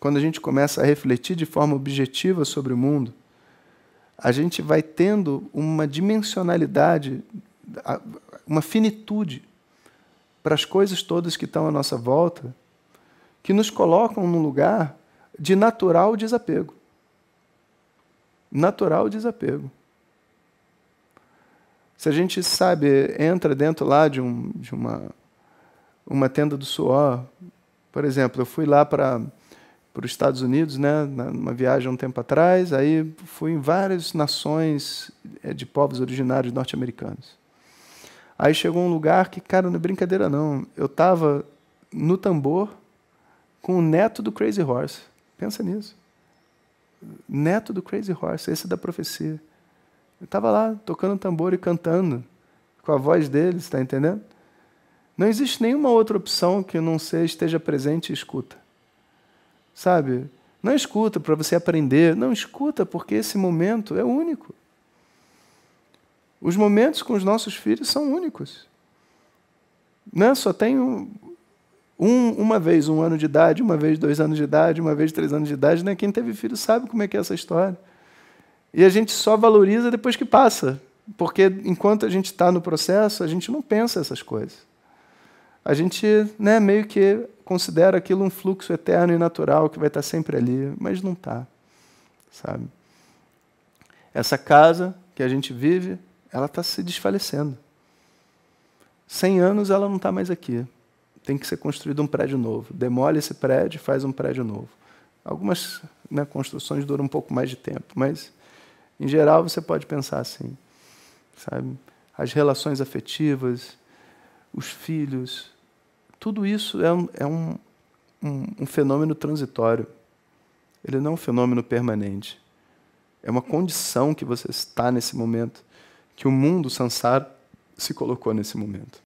quando a gente começa a refletir de forma objetiva sobre o mundo, a gente vai tendo uma dimensionalidade, uma finitude para as coisas todas que estão à nossa volta, que nos colocam num lugar de natural desapego. Natural desapego. Se a gente, sabe, entra dentro lá de, um, de uma, uma tenda do suor, por exemplo, eu fui lá para para os Estados Unidos, né, numa viagem um tempo atrás. Aí fui em várias nações eh, de povos originários norte-americanos. Aí chegou um lugar que, cara, não é brincadeira não. Eu estava no tambor com o neto do Crazy Horse. Pensa nisso. Neto do Crazy Horse, esse é da profecia. Eu estava lá tocando tambor e cantando com a voz dele, está entendendo? Não existe nenhuma outra opção que não seja esteja presente e escuta sabe? Não escuta para você aprender, não escuta porque esse momento é único. Os momentos com os nossos filhos são únicos. Né? Só tem um, um, uma vez um ano de idade, uma vez dois anos de idade, uma vez três anos de idade. Né? Quem teve filho sabe como é que é essa história. E a gente só valoriza depois que passa. Porque enquanto a gente está no processo, a gente não pensa essas coisas. A gente né, meio que considera aquilo um fluxo eterno e natural que vai estar sempre ali, mas não está, sabe? Essa casa que a gente vive, ela está se desfalecendo. 100 anos ela não está mais aqui. Tem que ser construído um prédio novo. Demole esse prédio, faz um prédio novo. Algumas né, construções duram um pouco mais de tempo, mas em geral você pode pensar assim, sabe? As relações afetivas, os filhos, tudo isso é, um, é um, um, um fenômeno transitório. Ele não é um fenômeno permanente. É uma condição que você está nesse momento, que o mundo, o sansar, se colocou nesse momento.